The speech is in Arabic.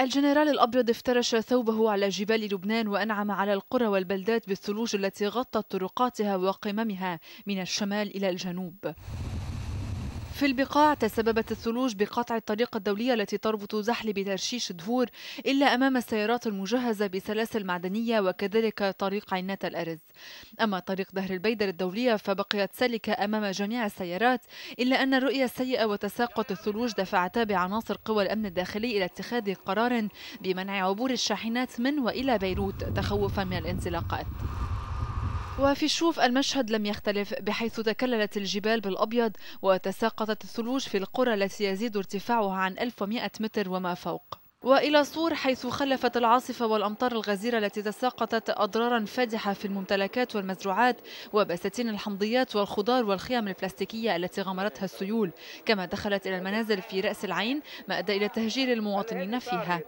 الجنرال الأبيض افترش ثوبه على جبال لبنان وأنعم على القرى والبلدات بالثلوج التي غطت طرقاتها وقممها من الشمال إلى الجنوب في البقاع تسببت الثلوج بقطع الطريق الدولية التي تربط زحل بترشيش دهور إلا أمام السيارات المجهزة بسلاسل معدنية وكذلك طريق عينات الأرز أما طريق دهر البيدر الدولية فبقيت سالكة أمام جميع السيارات إلا أن الرؤية السيئة وتساقط الثلوج دفعتا بعناصر قوى الأمن الداخلي إلى اتخاذ قرار بمنع عبور الشاحنات من وإلى بيروت تخوفا من الانزلاقات وفي شوف المشهد لم يختلف بحيث تكللت الجبال بالأبيض وتساقطت الثلوج في القرى التي يزيد ارتفاعها عن 1100 متر وما فوق وإلى صور حيث خلفت العاصفة والأمطار الغزيرة التي تساقطت أضرارا فادحة في الممتلكات والمزروعات وبساتين الحمضيات والخضار والخيام البلاستيكية التي غمرتها السيول كما دخلت إلى المنازل في رأس العين ما أدى إلى تهجير المواطنين فيها